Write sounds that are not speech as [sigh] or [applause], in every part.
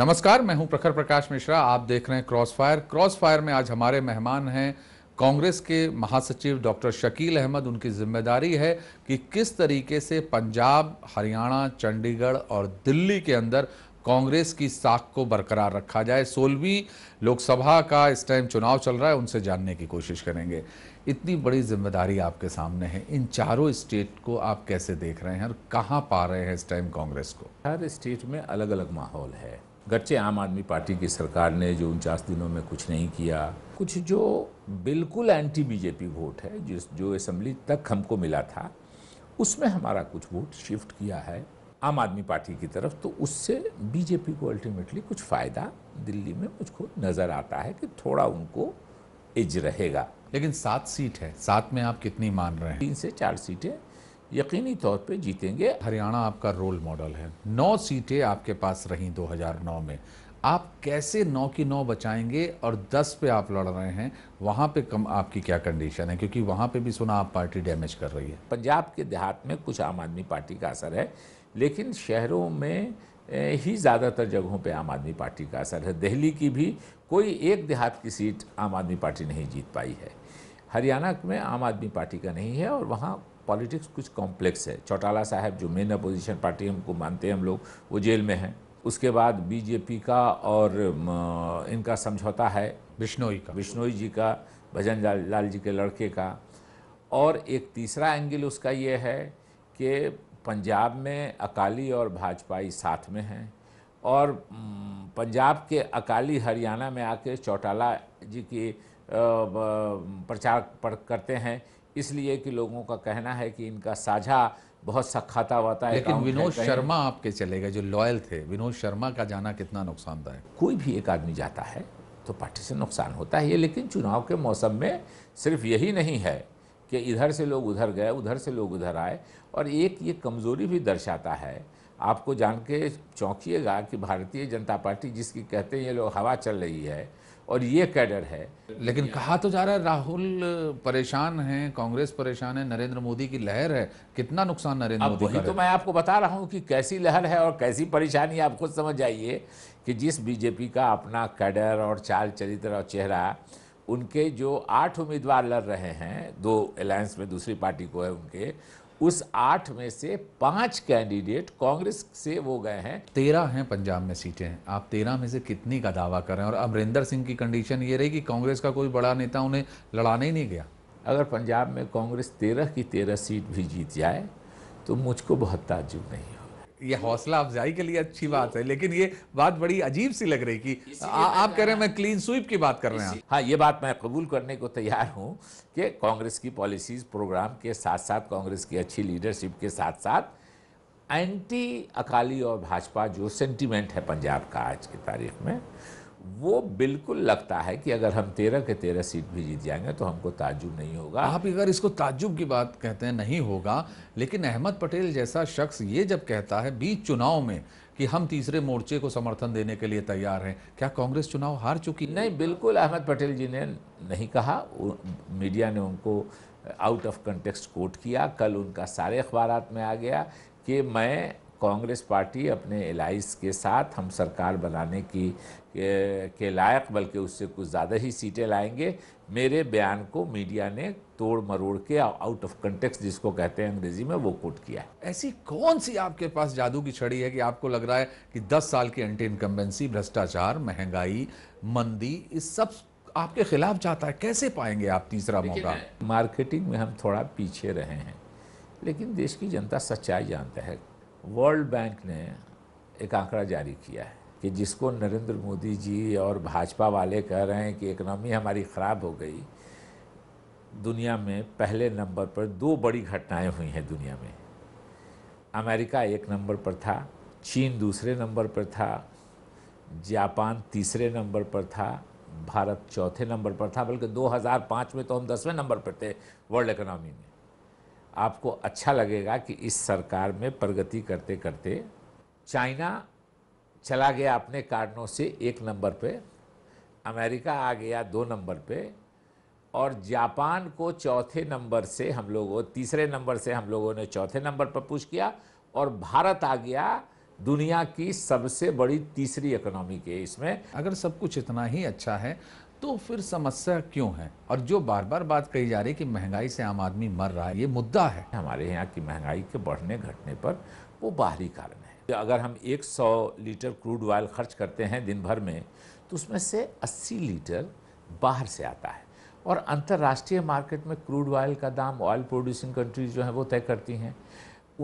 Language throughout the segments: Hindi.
नमस्कार मैं हूं प्रखर प्रकाश मिश्रा आप देख रहे हैं क्रॉस फायर क्रॉस फायर में आज हमारे मेहमान हैं कांग्रेस के महासचिव डॉक्टर शकील अहमद उनकी जिम्मेदारी है कि किस तरीके से पंजाब हरियाणा चंडीगढ़ और दिल्ली के अंदर कांग्रेस की साख को बरकरार रखा जाए सोलहवीं लोकसभा का इस टाइम चुनाव चल रहा है उनसे जानने की कोशिश करेंगे इतनी बड़ी जिम्मेदारी आपके सामने है इन चारों स्टेट को आप कैसे देख रहे हैं और कहाँ पा रहे हैं इस टाइम कांग्रेस को हर स्टेट में अलग अलग माहौल है गच्चे आम आदमी पार्टी की सरकार ने जो उनचास दिनों में कुछ नहीं किया कुछ जो बिल्कुल एंटी बीजेपी वोट है जिस जो असम्बली तक हमको मिला था उसमें हमारा कुछ वोट शिफ्ट किया है आम आदमी पार्टी की तरफ तो उससे बीजेपी को अल्टीमेटली कुछ फ़ायदा दिल्ली में मुझको नज़र आता है कि थोड़ा उनको इज रहेगा लेकिन सात सीट है सात में आप कितनी मान रहे हैं तीन से चार सीटें यकीनी तौर पे जीतेंगे हरियाणा आपका रोल मॉडल है नौ सीटें आपके पास रहीं 2009 में आप कैसे नौ की नौ बचाएंगे और दस पे आप लड़ रहे हैं वहाँ पे कम आपकी क्या कंडीशन है क्योंकि वहाँ पे भी सुना आप पार्टी डैमेज कर रही है पंजाब के देहात में कुछ आम आदमी पार्टी का असर है लेकिन शहरों में ही ज़्यादातर जगहों पे आम आदमी पार्टी का असर है दिल्ली की भी कोई एक देहात की सीट आम आदमी पार्टी नहीं जीत पाई है हरियाणा में आम आदमी पार्टी का नहीं है और वहाँ पॉलिटिक्स कुछ कॉम्प्लेक्स है चौटाला साहब जो मेन अपोजिशन पार्टी हमको मानते हैं हम लोग वो जेल में हैं उसके बाद बीजेपी का और इनका समझौता है बिश्नोई का बिश्नोई जी का भजन लाल जी के लड़के का और एक तीसरा एंगल उसका ये है कि पंजाब में अकाली और भाजपाई साथ में हैं और पंजाब के अकाली हरियाणा में आके चौटाला जी की प्रचार करते हैं इसलिए कि लोगों का कहना है कि इनका साझा बहुत सखाता वाता है लेकिन विनोद शर्मा आपके चले गए जो लॉयल थे विनोद शर्मा का जाना कितना नुकसानदायक कोई भी एक आदमी जाता है तो पार्टी से नुकसान होता है लेकिन चुनाव के मौसम में सिर्फ यही नहीं है कि इधर से लोग उधर गए उधर से लोग उधर आए और एक ये कमज़ोरी भी दर्शाता है आपको जान के चौंकीेगा कि भारतीय जनता पार्टी जिसकी कहते हैं ये लोग हवा चल रही है और ये कैडर है लेकिन कहा तो जा रहा है राहुल परेशान हैं कांग्रेस परेशान है नरेंद्र मोदी की लहर है कितना नुकसान नरेंद्र अब मोदी वही तो मैं आपको बता रहा हूँ कि कैसी लहर है और कैसी परेशानी आप खुद समझ जाइए कि जिस बीजेपी का अपना कैडर और चाल चरित्र और चेहरा उनके जो आठ उम्मीदवार लड़ रहे हैं दो अलायंस में दूसरी पार्टी को है उनके उस आठ में से पांच कैंडिडेट कांग्रेस से वो गए हैं तेरह हैं पंजाब में सीटें आप तेरह में से कितनी का दावा कर रहे हैं और अमरिंदर सिंह की कंडीशन ये रही कि कांग्रेस का कोई बड़ा नेता उन्हें लड़ाने ही नहीं गया अगर पंजाब में कांग्रेस तेरह की तेरह सीट भी जीत जाए तो मुझको बहुत ताजुब नहीं ये तो हौसला अफजाई के लिए अच्छी बात है लेकिन ये बात बड़ी अजीब सी लग रही कि आ, आप कह रहे हैं मैं क्लीन स्वीप की बात कर रहे हैं हाँ ये बात मैं कबूल करने को तैयार हूँ कि कांग्रेस की पॉलिसीज प्रोग्राम के साथ साथ कांग्रेस की अच्छी लीडरशिप के साथ साथ एंटी अकाली और भाजपा जो सेंटिमेंट है पंजाब का आज की तारीख में वो बिल्कुल लगता है कि अगर हम तेरह के तेरह सीट भी जीत जाएंगे तो हमको ताजुब नहीं होगा आप अगर इसको ताजुब की बात कहते हैं नहीं होगा लेकिन अहमद पटेल जैसा शख्स ये जब कहता है बीच चुनाव में कि हम तीसरे मोर्चे को समर्थन देने के लिए तैयार हैं क्या कांग्रेस चुनाव हार चुकी नहीं बिल्कुल अहमद पटेल जी ने नहीं कहा मीडिया ने उनको आउट ऑफ कंटेक्सट कोट किया कल उनका सारे अखबार में आ गया कि मैं कांग्रेस पार्टी अपने एलाइज के साथ हम सरकार बनाने की के, के लायक बल्कि उससे कुछ ज़्यादा ही सीटें लाएंगे मेरे बयान को मीडिया ने तोड़ मरोड़ के आउट ऑफ कंटेक्स जिसको कहते हैं अंग्रेजी में वो कोट किया है ऐसी कौन सी आपके पास जादू की छड़ी है कि आपको लग रहा है कि 10 साल की एंटी इनकम्बेंसी भ्रष्टाचार महंगाई मंदी इस सब आपके खिलाफ जाता है कैसे पाएंगे आप तीसरा मौका मार्केटिंग में हम थोड़ा पीछे रहे हैं लेकिन देश की जनता सच्चाई जानता है वर्ल्ड बैंक ने एक आंकड़ा जारी किया है कि जिसको नरेंद्र मोदी जी और भाजपा वाले कह रहे हैं कि इकनॉमी हमारी ख़राब हो गई दुनिया में पहले नंबर पर दो बड़ी घटनाएं हुई हैं दुनिया में अमेरिका एक नंबर पर था चीन दूसरे नंबर पर था जापान तीसरे नंबर पर था भारत चौथे नंबर पर था बल्कि 2005 में तो हम दसवें नंबर पर थे वर्ल्ड इकोनॉमी में आपको अच्छा लगेगा कि इस सरकार में प्रगति करते करते चाइना चला गया अपने कारणों से एक नंबर पे अमेरिका आ गया दो नंबर पे और जापान को चौथे नंबर से हम लोगों तीसरे नंबर से हम लोगों ने चौथे नंबर पर पुश किया और भारत आ गया दुनिया की सबसे बड़ी तीसरी इकोनॉमी के इसमें अगर सब कुछ इतना ही अच्छा है तो फिर समस्या क्यों है और जो बार बार बात कही जा रही है कि महंगाई से आम आदमी मर रहा है ये मुद्दा है हमारे यहाँ की महंगाई के बढ़ने घटने पर वो बाहरी कारण है तो अगर हम 100 लीटर क्रूड ऑयल खर्च करते हैं दिन भर में तो उसमें से 80 लीटर बाहर से आता है और अंतर्राष्ट्रीय मार्केट में क्रूड ऑयल का दाम ऑयल प्रोड्यूसिंग कंट्रीज जो हैं वो तय करती हैं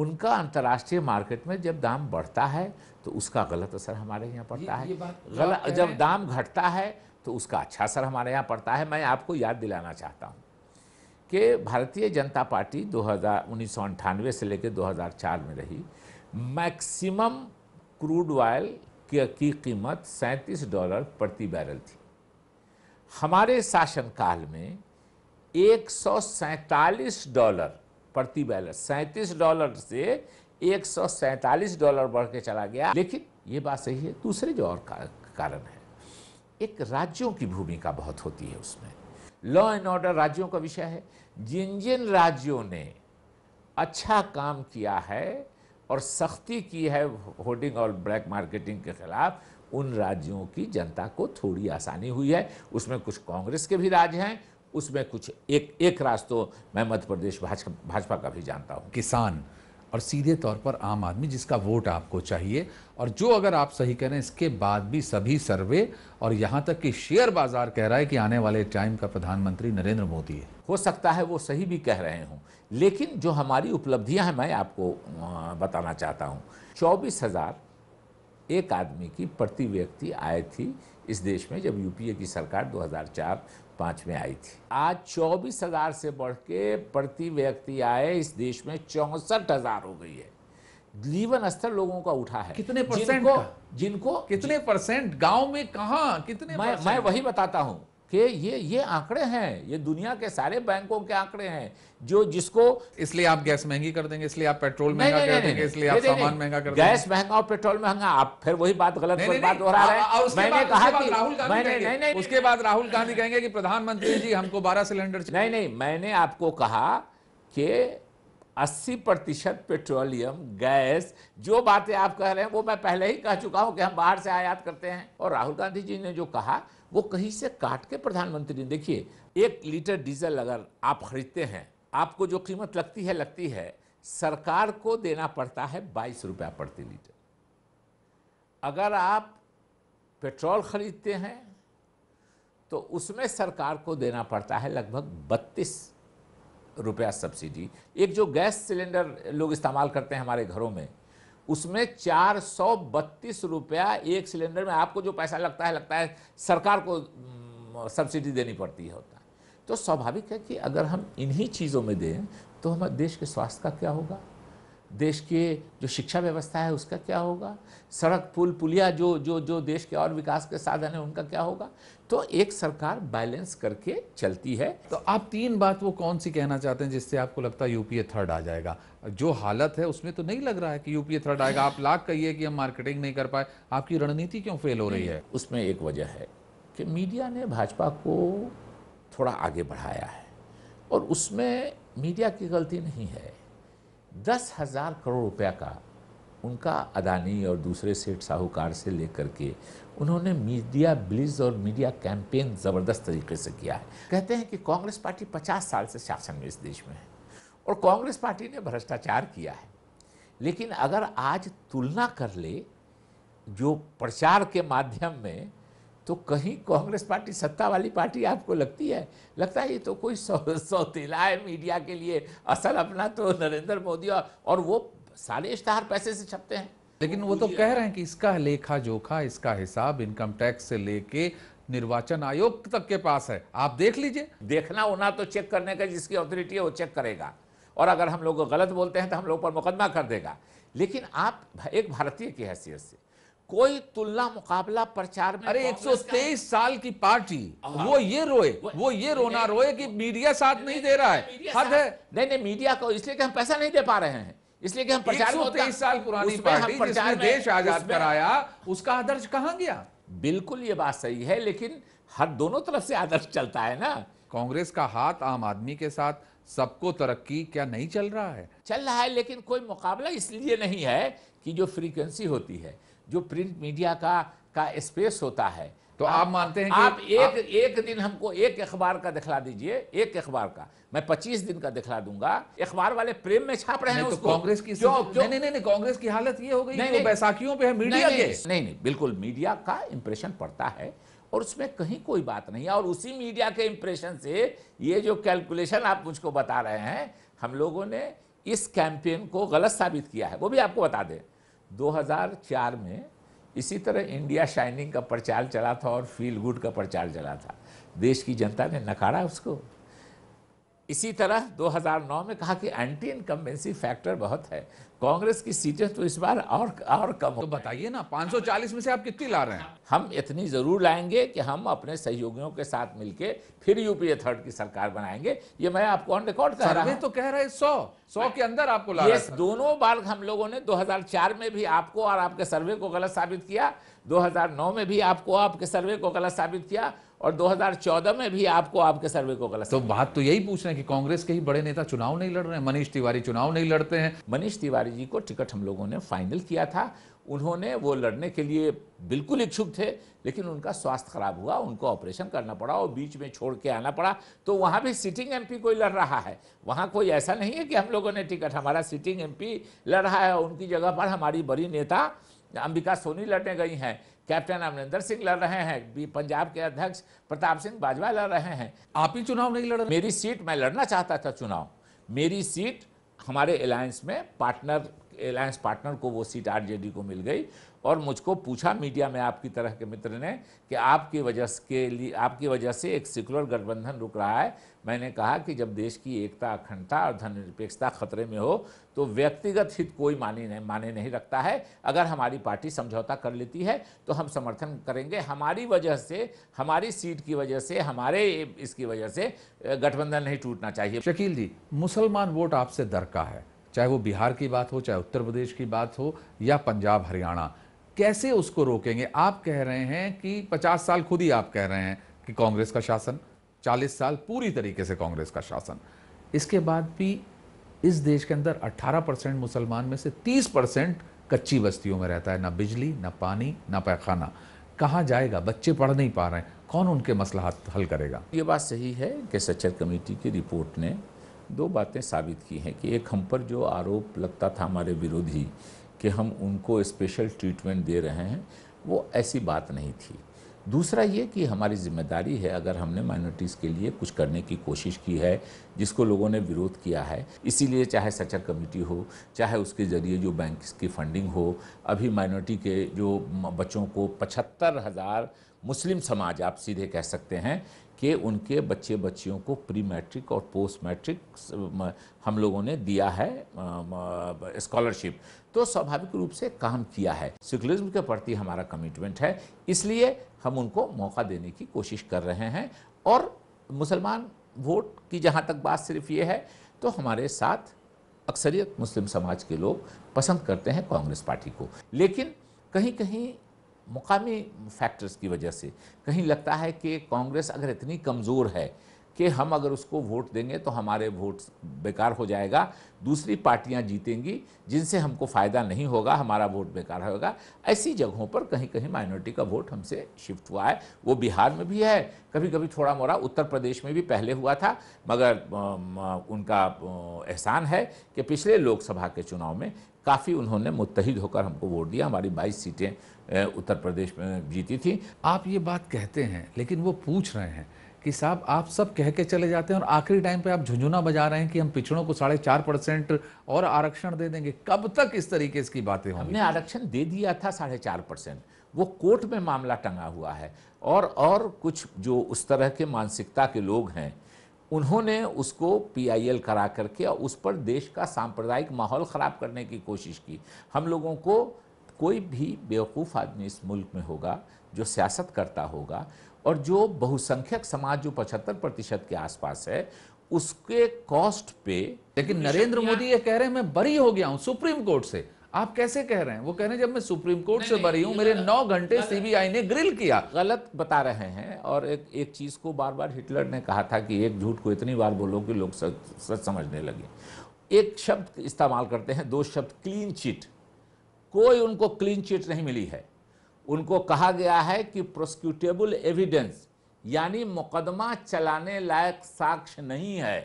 उनका अंतर्राष्ट्रीय मार्केट में जब दाम बढ़ता है तो उसका गलत असर हमारे यहाँ पड़ता है ये गलत जब दाम घटता है तो उसका अच्छा असर हमारे यहाँ पड़ता है मैं आपको याद दिलाना चाहता हूँ कि भारतीय जनता पार्टी दो हज़ार उन्नीस से लेकर 2004 में रही मैक्सिमम क्रूड ऑयल की कीमत सैंतीस डॉलर प्रति बैरल थी हमारे शासनकाल में एक डॉलर प्रति बैरल सैंतीस डॉलर से एक डॉलर बढ़ के चला गया लेकिन ये बात सही है दूसरे जो और कारण है एक राज्यों की भूमिका बहुत होती है उसमें लॉ एंड ऑर्डर राज्यों का विषय है जिन जिन राज्यों ने अच्छा काम किया है और सख्ती की है होर्डिंग और ब्लैक मार्केटिंग के खिलाफ उन राज्यों की जनता को थोड़ी आसानी हुई है उसमें कुछ कांग्रेस के भी राज्य हैं उसमें कुछ एक एक राज तो मैं मध्य प्रदेश भाजपा भाजपा का भी जानता हूँ किसान और सीधे तौर पर आम आदमी जिसका वोट आपको चाहिए और जो अगर आप सही करें इसके बाद भी सभी सर्वे और यहाँ तक कि शेयर बाजार कह रहा है कि आने वाले टाइम का प्रधानमंत्री नरेंद्र मोदी है हो सकता है वो सही भी कह रहे हों लेकिन जो हमारी उपलब्धियाँ हैं मैं आपको बताना चाहता हूँ चौबीस एक आदमी की प्रति व्यक्ति आय थी इस देश में जब यूपीए की सरकार पाँच में आई थी आज चौबीस हज़ार से बढ़ के प्रति व्यक्ति आए इस देश में चौंसठ हज़ार हो गई है जीवन स्तर लोगों का उठा है कितने परसेंट जिनको, जिनको कितने परसेंट गांव में कहा कितने मैं मैं वही बताता हूँ कि ये ये आंकड़े हैं ये दुनिया के सारे बैंकों के आंकड़े हैं जो जिसको इसलिए आप गैस महंगी कर देंगे इसलिए आप पेट्रोल महंगा कर देंगे इसलिए आप सामान महंगा कर देंगे गैस महंगा और पेट्रोल महंगा आप फिर वही बात गलत बात हो रहा है मैंने कहा कि राहुल गांधी उसके बाद राहुल गांधी कहेंगे कि प्रधानमंत्री जी हमको बारह सिलेंडर नहीं नहीं मैंने आपको कहा कि 80 प्रतिशत पेट्रोलियम गैस जो बातें आप कह रहे हैं वो मैं पहले ही कह चुका हूं कि हम बाहर से आयात करते हैं और राहुल गांधी जी ने जो कहा वो कहीं से काट के प्रधानमंत्री ने देखिए एक लीटर डीजल अगर आप खरीदते हैं आपको जो कीमत लगती है लगती है सरकार को देना पड़ता है बाईस रुपया प्रति लीटर अगर आप पेट्रोल खरीदते हैं तो उसमें सरकार को देना पड़ता है लगभग बत्तीस रुपया सब्सिडी एक जो गैस सिलेंडर लोग इस्तेमाल करते हैं हमारे घरों में उसमें चार सौ बत्तीस रुपया एक सिलेंडर में आपको जो पैसा लगता है लगता है सरकार को सब्सिडी देनी पड़ती है होता है तो स्वाभाविक है कि अगर हम इन्हीं चीज़ों में दें तो हमारे देश के स्वास्थ्य का क्या होगा देश के जो शिक्षा व्यवस्था है उसका क्या होगा सड़क पुल पुलिया जो जो जो देश के और विकास के साधन है उनका क्या होगा तो एक सरकार बैलेंस करके चलती है तो आप तीन बात वो कौन सी कहना चाहते हैं जिससे आपको लगता है यूपीए थर्ड आ जाएगा जो हालत है उसमें तो नहीं लग रहा है कि यूपीए थर्ड आएगा आप लाख कहिए कि हम मार्केटिंग नहीं कर पाए आपकी रणनीति क्यों फेल हो रही है हम्म। उसमें एक वजह है कि मीडिया ने भाजपा को थोड़ा आगे बढ़ाया है और उसमें मीडिया की गलती नहीं है दस हज़ार करोड़ रुपया का उनका अदानी और दूसरे सेठ साहूकार से लेकर के उन्होंने मीडिया ब्लिज और मीडिया कैंपेन ज़बरदस्त तरीके से किया है कहते हैं कि कांग्रेस पार्टी 50 साल से शासन में इस देश में है और कांग्रेस पार्टी ने भ्रष्टाचार किया है लेकिन अगर आज तुलना कर ले जो प्रचार के माध्यम में तो कहीं कांग्रेस पार्टी सत्ता वाली पार्टी आपको लगती है लगता है ये तो कोई सौतेला है मीडिया के लिए असल अपना तो नरेंद्र मोदी और वो सारे इश्तहार पैसे से छपते हैं लेकिन वो तो कह रहे हैं कि इसका लेखा जोखा इसका हिसाब इनकम टैक्स से लेके निर्वाचन आयोग तक के पास है आप देख लीजिए देखना होना तो चेक करने का जिसकी ऑथोरिटी है वो चेक करेगा और अगर हम लोग गलत बोलते हैं तो हम लोग पर मुकदमा कर देगा लेकिन आप एक भारतीय की हैसियत से कोई तुलना मुकाबला प्रचार में अरे 123 साल की पार्टी वो ये रोए वो, ये रोना रोए कि मीडिया साथ नहीं, दे रहा है हद है नहीं नहीं मीडिया को इसलिए कि हम पैसा नहीं दे पा रहे हैं इसलिए कि हम प्रचार में तेईस साल पुरानी पार्टी जिसने देश आजाद कराया उसका आदर्श कहा गया बिल्कुल ये बात सही है लेकिन हर दोनों तरफ से आदर्श चलता है ना कांग्रेस का हाथ आम आदमी के साथ सबको तरक्की क्या नहीं चल रहा है चल रहा है लेकिन कोई मुकाबला इसलिए नहीं है कि जो फ्रीक्वेंसी होती है जो प्रिंट मीडिया का का स्पेस होता है तो आप, आप मानते हैं कि आप एक आप, एक दिन हमको एक अखबार का दिखला दीजिए एक अखबार का मैं 25 दिन का दिखला दूंगा अखबार वाले प्रेम में छाप रहे हैं तो उसको कांग्रेस की नहीं, नहीं नहीं नहीं कांग्रेस की हालत ये हो गई नहीं, नहीं, बैसाखियों पे है मीडिया नहीं, के नहीं, नहीं नहीं बिल्कुल मीडिया का इंप्रेशन पड़ता है और उसमें कहीं कोई बात नहीं है और उसी मीडिया के इंप्रेशन से ये जो कैलकुलेशन आप मुझको बता रहे हैं हम लोगों ने इस कैंपेन को गलत साबित किया है वो भी आपको बता दें 2004 में इसी तरह इंडिया शाइनिंग का प्रचार चला था और फील गुड का प्रचार चला था देश की जनता ने नकारा उसको इसी तरह 2009 में कहा कि एंटी इनकम्बेंसी फैक्टर बहुत है कांग्रेस की सीटें तो इस बार और और कम तो बताइए ना 540 में से आप कितनी ला रहे हैं हम इतनी ज़रूर लाएंगे कि हम अपने सहयोगियों के साथ मिलके फिर यूपीए थर्ड की सरकार बनाएंगे ये मैं आपको ऑन रिकॉर्ड कह रहा हूँ तो कह रहे सौ सौ के अंदर आपको ला ये दोनों बार हम लोगों ने दो में भी आपको और आपके सर्वे को गलत साबित किया दो में भी आपको आपके सर्वे को गलत साबित किया और 2014 में भी आपको आपके सर्वे को गलत तो बात तो यही पूछ रहे हैं कि कांग्रेस के ही बड़े नेता चुनाव नहीं लड़ रहे हैं मनीष तिवारी चुनाव नहीं लड़ते हैं मनीष तिवारी जी को टिकट हम लोगों ने फाइनल किया था उन्होंने वो लड़ने के लिए बिल्कुल इच्छुक थे लेकिन उनका स्वास्थ्य खराब हुआ उनको ऑपरेशन करना पड़ा और बीच में छोड़ के आना पड़ा तो वहाँ भी सिटिंग एमपी कोई लड़ रहा है वहाँ कोई ऐसा नहीं है कि हम लोगों ने टिकट हमारा सिटिंग एमपी लड़ रहा है उनकी जगह पर हमारी बड़ी नेता अंबिका सोनी लड़ने गई हैं कैप्टन अमरिंदर सिंह लड़ रहे हैं पंजाब के अध्यक्ष प्रताप सिंह बाजवा लड़ रहे हैं आप ही चुनाव नहीं लड़ मेरी सीट मैं लड़ना चाहता था चुनाव मेरी सीट हमारे अलायंस में पार्टनर अलायंस पार्टनर को वो सीट आरजेडी को मिल गई और मुझको पूछा मीडिया में आपकी तरह के मित्र ने कि आपकी वजह के लिए आपकी वजह से एक सेकुलर गठबंधन रुक रहा है मैंने कहा कि जब देश की एकता अखंडता और धननिरपेक्षता खतरे में हो तो व्यक्तिगत हित कोई माने नहीं माने नहीं रखता है अगर हमारी पार्टी समझौता कर लेती है तो हम समर्थन करेंगे हमारी वजह से हमारी सीट की वजह से हमारे इसकी वजह से गठबंधन नहीं टूटना चाहिए शकील जी मुसलमान वोट आपसे दरका है चाहे वो बिहार की बात हो चाहे उत्तर प्रदेश की बात हो या पंजाब हरियाणा कैसे उसको रोकेंगे आप कह रहे हैं कि पचास साल खुद ही आप कह रहे हैं कि कांग्रेस का शासन चालीस साल पूरी तरीके से कांग्रेस का शासन इसके बाद भी इस देश के अंदर 18 परसेंट मुसलमान में से 30 परसेंट कच्ची बस्तियों में रहता है ना बिजली ना पानी ना पैखाना कहाँ जाएगा बच्चे पढ़ नहीं पा रहे हैं कौन उनके मसला हल करेगा ये बात सही है कि सचर कमेटी की रिपोर्ट ने दो बातें साबित की हैं कि एक हम पर जो आरोप लगता था हमारे विरोधी कि हम उनको स्पेशल ट्रीटमेंट दे रहे हैं वो ऐसी बात नहीं थी दूसरा ये कि हमारी जिम्मेदारी है अगर हमने माइनॉरिटीज़ के लिए कुछ करने की कोशिश की है जिसको लोगों ने विरोध किया है इसीलिए चाहे सचर कमेटी हो चाहे उसके ज़रिए जो बैंक की फंडिंग हो अभी माइनॉरिटी के जो बच्चों को पचहत्तर हज़ार मुस्लिम समाज आप सीधे कह सकते हैं कि उनके बच्चे बच्चियों को प्री मैट्रिक और पोस्ट मैट्रिक हम लोगों ने दिया है स्कॉलरशिप तो स्वाभाविक रूप से काम किया है सिकुलरिज्म के प्रति हमारा कमिटमेंट है इसलिए हम उनको मौका देने की कोशिश कर रहे हैं और मुसलमान वोट की जहाँ तक बात सिर्फ ये है तो हमारे साथ अक्सरियत मुस्लिम समाज के लोग पसंद करते हैं कांग्रेस पार्टी को लेकिन कहीं कहीं मुकामी फैक्टर्स की वजह से कहीं लगता है कि कांग्रेस अगर इतनी कमज़ोर है कि हम अगर उसको वोट देंगे तो हमारे वोट बेकार हो जाएगा दूसरी पार्टियां जीतेंगी जिनसे हमको फ़ायदा नहीं होगा हमारा वोट बेकार होगा ऐसी जगहों पर कहीं कहीं माइनॉरिटी का वोट हमसे शिफ्ट हुआ है वो बिहार में भी है कभी कभी थोड़ा मोड़ा उत्तर प्रदेश में भी पहले हुआ था मगर उनका एहसान है कि पिछले लोकसभा के चुनाव में काफ़ी उन्होंने मुतहद होकर हमको वोट दिया हमारी 22 सीटें उत्तर प्रदेश में जीती थी आप ये बात कहते हैं लेकिन वो पूछ रहे हैं कि साहब आप सब कह के चले जाते हैं और आखिरी टाइम पे आप झुंझुना बजा रहे हैं कि हम पिछड़ों को साढ़े चार परसेंट और आरक्षण दे देंगे कब तक इस तरीके की बातें होंगी हमने आरक्षण दे दिया था साढ़े चार परसेंट वो कोर्ट में मामला टंगा हुआ है और और कुछ जो उस तरह के मानसिकता के लोग हैं उन्होंने उसको पीआईएल करा करके और उस पर देश का सांप्रदायिक माहौल ख़राब करने की कोशिश की हम लोगों को कोई भी बेवकूफ़ आदमी इस मुल्क में होगा जो सियासत करता होगा और जो बहुसंख्यक समाज जो पचहत्तर प्रतिशत के आसपास है उसके कॉस्ट पे लेकिन नरेंद्र मोदी ये कह रहे हैं मैं बरी हो गया हूँ सुप्रीम कोर्ट से आप कैसे कह रहे हैं वो कह रहे हैं जब मैं सुप्रीम कोर्ट से बरी हूँ मेरे नौ घंटे सीबीआई ने ग्रिल किया गलत बता रहे हैं और एक एक चीज़ को बार बार हिटलर ने कहा था कि एक झूठ को इतनी बार बोलो कि लोग सच सच समझने लगे एक शब्द इस्तेमाल करते हैं दो शब्द क्लीन चिट कोई उनको क्लीन चिट नहीं मिली है उनको कहा गया है कि प्रोसिक्यूटेबल एविडेंस यानी मुकदमा चलाने लायक साक्ष्य नहीं है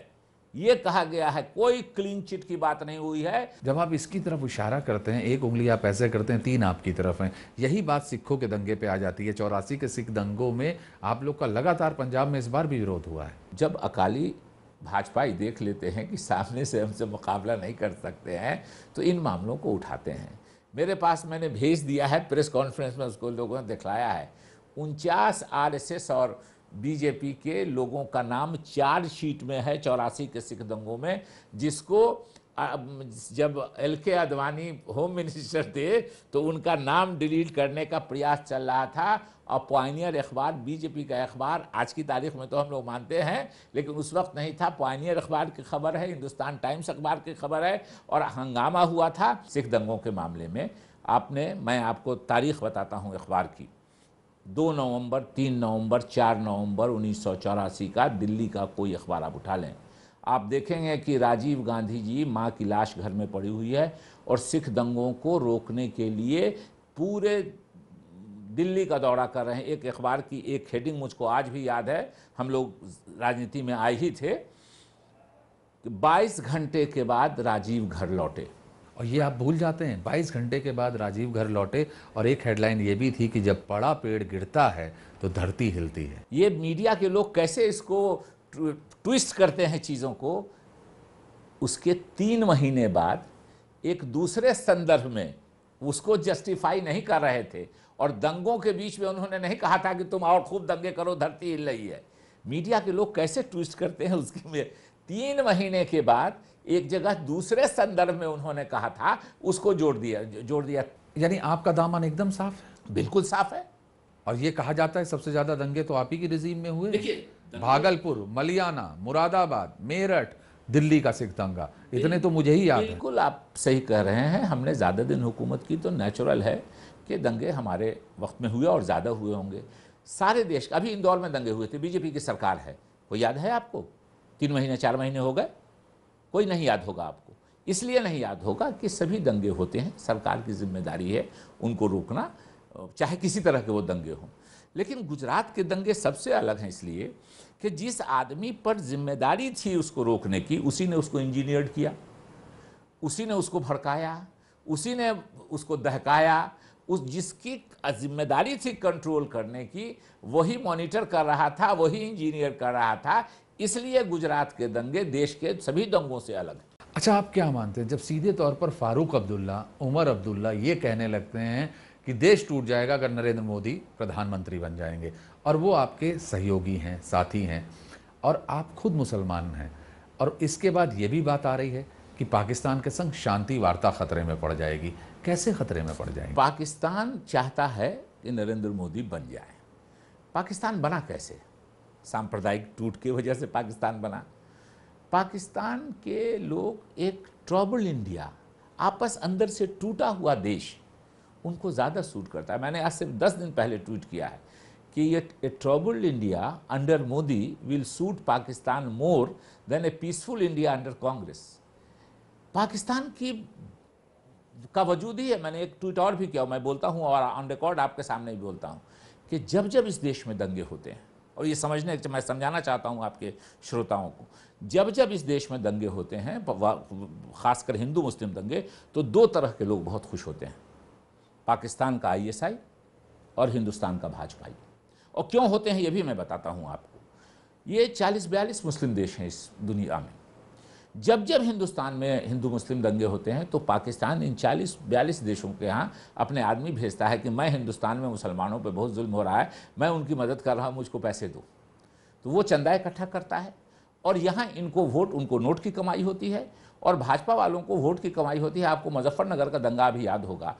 ये कहा गया है कोई क्लीन चिट की बात नहीं हुई है जब आप इसकी तरफ इशारा करते हैं एक उंगली आप ऐसे करते हैं तीन आपकी तरफ हैं यही बात सिखों के दंगे पे आ जाती है चौरासी के सिख दंगों में आप लोग का लगातार पंजाब में इस बार भी विरोध हुआ है जब अकाली भाजपा ही देख लेते हैं कि सामने से हमसे मुकाबला नहीं कर सकते हैं तो इन मामलों को उठाते हैं मेरे पास मैंने भेज दिया है प्रेस कॉन्फ्रेंस में उसको लोगों ने दिखलाया है उनचास आर और बीजेपी के लोगों का नाम शीट में है चौरासी के सिख दंगों में जिसको जब एल के आडवाणी होम मिनिस्टर थे तो उनका नाम डिलीट करने का प्रयास चल रहा था और पॉइनियर अखबार बीजेपी का अखबार आज की तारीख में तो हम लोग मानते हैं लेकिन उस वक्त नहीं था पॉइनियर अखबार की खबर है हिंदुस्तान टाइम्स अखबार की खबर है और हंगामा हुआ था सिख दंगों के मामले में आपने मैं आपको तारीख बताता हूँ अखबार की दो नवंबर तीन नवंबर चार नवंबर उन्नीस का दिल्ली का कोई अखबार आप उठा लें आप देखेंगे कि राजीव गांधी जी माँ की लाश घर में पड़ी हुई है और सिख दंगों को रोकने के लिए पूरे दिल्ली का दौरा कर रहे हैं एक अखबार की एक हेडिंग मुझको आज भी याद है हम लोग राजनीति में आए ही थे 22 घंटे के बाद राजीव घर लौटे और ये आप भूल जाते हैं 22 घंटे के बाद राजीव घर लौटे और एक हेडलाइन ये भी थी कि जब बड़ा पेड़ गिरता है तो धरती हिलती है ये मीडिया के लोग कैसे इसको ट्विस्ट करते हैं चीज़ों को उसके तीन महीने बाद एक दूसरे संदर्भ में उसको जस्टिफाई नहीं कर रहे थे और दंगों के बीच में उन्होंने नहीं कहा था कि तुम और खूब दंगे करो धरती हिल रही है मीडिया के लोग कैसे ट्विस्ट करते हैं उसकी में तीन महीने के बाद एक जगह दूसरे संदर्भ में उन्होंने कहा था उसको जोड़ दिया जोड़ दिया यानी आपका दामन एकदम साफ है बिल्कुल साफ है और ये कहा जाता है सबसे ज्यादा दंगे तो आप ही की रिजीम में हुए देखिए भागलपुर मलियाना मुरादाबाद मेरठ दिल्ली का सिख दंगा इतने तो मुझे ही याद बिल्कुल आप सही कह रहे हैं हमने ज़्यादा दिन हुकूमत की तो नेचुरल है कि दंगे हमारे वक्त में हुए और ज़्यादा हुए होंगे सारे देश अभी इंदौर में दंगे हुए थे बीजेपी की सरकार है वो याद है आपको तीन महीने चार महीने हो गए कोई नहीं याद होगा आपको इसलिए नहीं याद होगा कि सभी दंगे होते हैं सरकार की जिम्मेदारी है उनको रोकना चाहे किसी तरह के वो दंगे हों लेकिन गुजरात के दंगे सबसे अलग हैं इसलिए कि जिस आदमी पर जिम्मेदारी थी उसको रोकने की उसी ने उसको इंजीनियर किया उसी ने उसको भड़काया उसी ने उसको दहकाया उस जिसकी जिम्मेदारी थी कंट्रोल करने की वही मॉनिटर कर रहा था वही इंजीनियर कर रहा था इसलिए गुजरात के दंगे देश के सभी दंगों से अलग हैं अच्छा आप क्या मानते हैं जब सीधे तौर पर फारूक अब्दुल्ला उमर अब्दुल्ला ये कहने लगते हैं कि देश टूट जाएगा अगर नरेंद्र मोदी प्रधानमंत्री बन जाएंगे और वो आपके सहयोगी हैं साथी हैं और आप खुद मुसलमान हैं और इसके बाद ये भी बात आ रही है कि पाकिस्तान के संग शांति वार्ता खतरे में पड़ जाएगी कैसे खतरे में पड़ जाएगी पाकिस्तान चाहता है कि नरेंद्र मोदी बन जाए पाकिस्तान बना कैसे सांप्रदायिक टूट की वजह से पाकिस्तान बना पाकिस्तान के लोग एक ट्रबल इंडिया आपस अंदर से टूटा हुआ देश उनको ज़्यादा सूट करता है मैंने आज सिर्फ दस दिन पहले ट्वीट किया है कि ये troubled India under Modi will suit Pakistan more than a peaceful India under Congress Pakistan की का वजूद ही है मैंने एक ट्वीट और भी किया मैं बोलता हूँ और ऑन रिकॉर्ड आपके सामने भी बोलता हूँ कि जब जब इस देश में दंगे होते हैं और ये समझने मैं समझाना चाहता हूँ आपके श्रोताओं को जब जब इस देश में दंगे होते हैं खासकर हिंदू मुस्लिम दंगे तो दो तरह के लोग बहुत खुश होते हैं पाकिस्तान का आईएसआई और हिंदुस्तान का भाजपाई और क्यों होते हैं ये भी मैं बताता हूँ आपको ये चालीस बयालीस मुस्लिम देश हैं इस दुनिया में जब जब हिंदुस्तान में हिंदू मुस्लिम दंगे होते हैं तो पाकिस्तान इन 40 बयालीस देशों के यहाँ अपने आदमी भेजता है कि मैं हिंदुस्तान में मुसलमानों पर बहुत जुल्म हो रहा है मैं उनकी मदद कर रहा हूँ मुझको पैसे दो तो वो चंदा इकट्ठा करता है और यहाँ इनको वोट उनको नोट की कमाई होती है और भाजपा वालों को वोट की कमाई होती है आपको मुजफ्फरनगर का दंगा भी याद होगा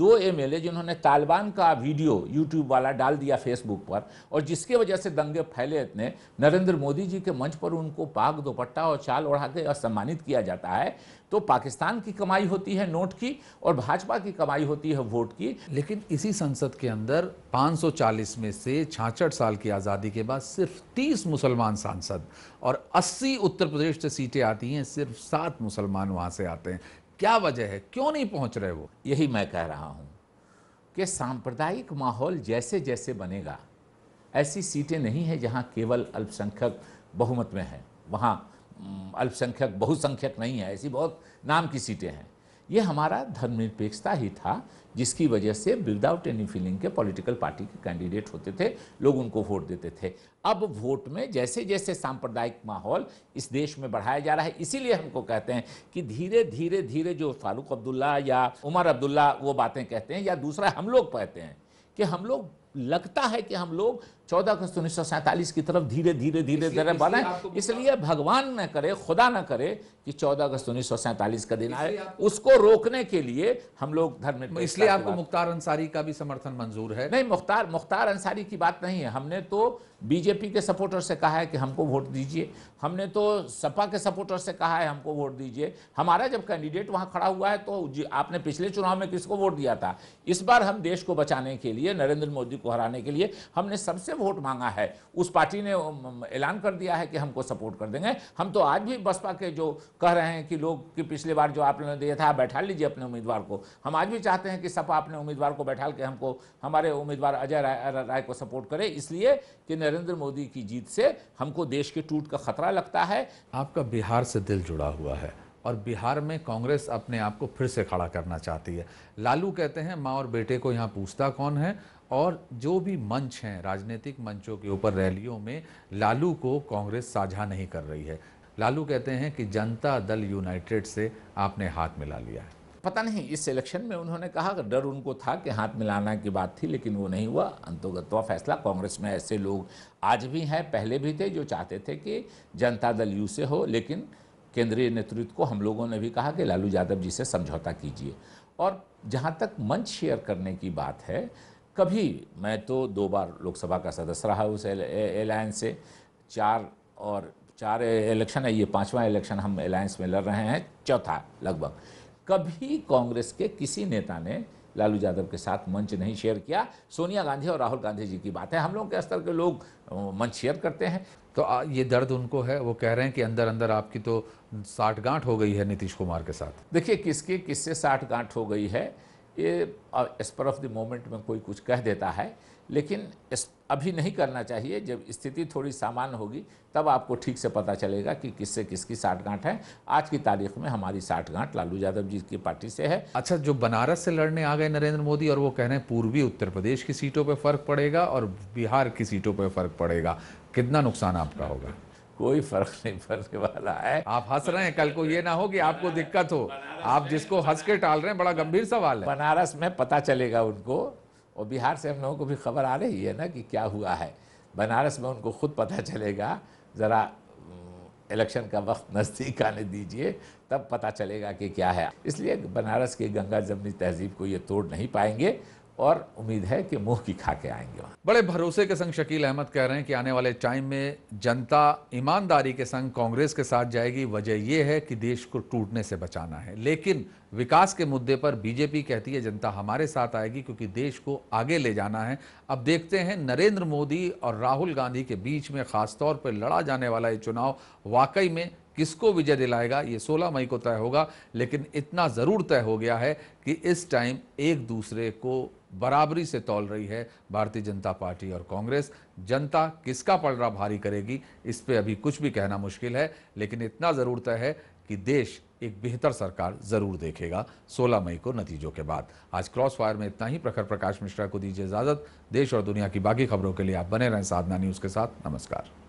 दो एमएलए जिन्होंने तालिबान का वीडियो यूट्यूब वाला डाल दिया फेसबुक पर और जिसके वजह से दंगे फैले इतने नरेंद्र मोदी जी के मंच पर उनको पाग दोपट्टा और चाल ओढ़ा के असम्मानित किया जाता है तो पाकिस्तान की कमाई होती है नोट की और भाजपा की कमाई होती है वोट की लेकिन इसी संसद के अंदर 540 में से छाछठ साल की आज़ादी के बाद सिर्फ 30 मुसलमान सांसद और 80 उत्तर प्रदेश से सीटें आती हैं सिर्फ सात मुसलमान वहाँ से आते हैं क्या वजह है क्यों नहीं पहुँच रहे वो यही मैं कह रहा हूँ कि सांप्रदायिक माहौल जैसे जैसे बनेगा ऐसी सीटें नहीं है जहाँ केवल अल्पसंख्यक बहुमत में है वहाँ अल्पसंख्यक बहुसंख्यक नहीं है ऐसी बहुत नाम की सीटें हैं ये हमारा धर्मनिरपेक्षता ही था जिसकी वजह से विदाउट एनी फीलिंग के पॉलिटिकल पार्टी के कैंडिडेट होते थे लोग उनको वोट देते थे अब वोट में जैसे जैसे सांप्रदायिक माहौल इस देश में बढ़ाया जा रहा है इसीलिए हमको कहते हैं कि धीरे धीरे धीरे जो फारूक अब्दुल्ला या उमर अब्दुल्ला वो बातें कहते हैं या दूसरा हम लोग कहते हैं कि हम लोग लगता है कि हम लोग चौदह अगस्त उन्नीस सौ सैंतालीस की तरफ धीरे धीरे धीरे धीरे बढ़ाएं इसलिए भगवान न करे खुदा न करे कि चौदह अगस्त उन्नीस सौ सैंतालीस का दिन आए उसको रोकने के लिए हम लोग धर्म इसलिए आपको मुख्तार अंसारी का भी समर्थन मंजूर है नहीं मुख्तार मुख्तार अंसारी की बात नहीं है हमने तो बीजेपी के सपोर्टर से कहा है कि हमको वोट दीजिए हमने तो सपा के सपोर्टर से कहा है हमको वोट दीजिए हमारा जब कैंडिडेट वहाँ खड़ा हुआ है तो आपने पिछले चुनाव में किसको वोट दिया था इस बार हम देश को बचाने के लिए नरेंद्र मोदी को हराने के लिए हमने सबसे से वोट मांगा है उस पार्टी ने ऐलान कर दिया है कि हमको सपोर्ट कर देंगे हम तो आज भी बसपा के जो कह रहे हैं कि लोग कि पिछली बार जो आपने दिया था बैठा लीजिए अपने उम्मीदवार को हम आज भी चाहते हैं कि सपा अपने उम्मीदवार को बैठा के हमको हमारे उम्मीदवार अजय राय को सपोर्ट करे इसलिए कि नरेंद्र मोदी की जीत से हमको देश के टूट का खतरा लगता है आपका बिहार से दिल जुड़ा हुआ है और बिहार में कांग्रेस अपने आप को फिर से खड़ा करना चाहती है लालू कहते हैं माँ और बेटे को यहाँ पूछता कौन है और जो भी मंच हैं राजनीतिक मंचों के ऊपर रैलियों में लालू को कांग्रेस साझा नहीं कर रही है लालू कहते हैं कि जनता दल यूनाइटेड से आपने हाथ मिला लिया है पता नहीं इस इलेक्शन में उन्होंने कहा कि डर उनको था कि हाथ मिलाना की बात थी लेकिन वो नहीं हुआ अंतोगतवा फैसला कांग्रेस में ऐसे लोग आज भी हैं पहले भी थे जो चाहते थे कि जनता दल यू से हो लेकिन केंद्रीय नेतृत्व को हम लोगों ने भी कहा कि लालू यादव जी से समझौता कीजिए और जहाँ तक मंच शेयर करने की बात है कभी मैं तो दो बार लोकसभा का सदस्य रहा उस अलायंस से चार और चार इलेक्शन है ये पांचवा इलेक्शन हम अलायंस में लड़ रहे हैं चौथा लगभग कभी कांग्रेस के किसी नेता ने लालू यादव के साथ मंच नहीं शेयर किया सोनिया गांधी और राहुल गांधी जी की बात है हम लोग के स्तर के लोग मंच शेयर करते हैं तो ये दर्द उनको है वो कह रहे हैं कि अंदर अंदर आपकी तो साठ गांठ हो गई है नीतीश कुमार के साथ देखिए किसके किससे साठ गांठ हो गई है ये स्पर ऑफ द मोमेंट में कोई कुछ कह देता है लेकिन अभी नहीं करना चाहिए जब स्थिति थोड़ी सामान्य होगी तब आपको ठीक से पता चलेगा कि किससे किसकी साठगांठ है आज की तारीख में हमारी साठगांठ लालू यादव जी की पार्टी से है अच्छा जो बनारस से लड़ने आ गए नरेंद्र मोदी और वो कह रहे हैं पूर्वी उत्तर प्रदेश की सीटों पर फर्क पड़ेगा और बिहार की सीटों पर फर्क पड़ेगा कितना नुकसान आपका होगा कोई फर्क [laughs] नहीं पड़ने वाला है आप हंस रहे हैं कल को ये ना हो कि आपको दिक्कत हो आप जिसको हंस के टाल रहे हैं बड़ा गंभीर सवाल है बनारस में पता चलेगा उनको और बिहार से हम लोगों को भी खबर आ रही है ना कि क्या हुआ है बनारस में उनको खुद पता चलेगा ज़रा इलेक्शन का वक्त [laughs] नज़दीक आने दीजिए तब पता चलेगा कि क्या है इसलिए बनारस के गंगा जमनी तहजीब को ये तोड़ नहीं पाएंगे और उम्मीद है कि मुंह की खा के आएंगे बड़े भरोसे के संग शकील अहमद कह रहे हैं कि आने वाले टाइम में जनता ईमानदारी के संग कांग्रेस के साथ जाएगी वजह यह है कि देश को टूटने से बचाना है लेकिन विकास के मुद्दे पर बीजेपी कहती है जनता हमारे साथ आएगी क्योंकि देश को आगे ले जाना है अब देखते हैं नरेंद्र मोदी और राहुल गांधी के बीच में खासतौर पर लड़ा जाने वाला ये चुनाव वाकई में किसको विजय दिलाएगा ये 16 मई को तय होगा लेकिन इतना ज़रूर तय हो गया है कि इस टाइम एक दूसरे को बराबरी से तोल रही है भारतीय जनता पार्टी और कांग्रेस जनता किसका पलड़ा भारी करेगी इस पर अभी कुछ भी कहना मुश्किल है लेकिन इतना ज़रूर तय है कि देश एक बेहतर सरकार जरूर देखेगा 16 मई को नतीजों के बाद आज क्रॉस फायर में इतना ही प्रखर प्रकाश मिश्रा को दीजिए इजाजत देश और दुनिया की बाकी खबरों के लिए आप बने रहें साधना न्यूज के साथ नमस्कार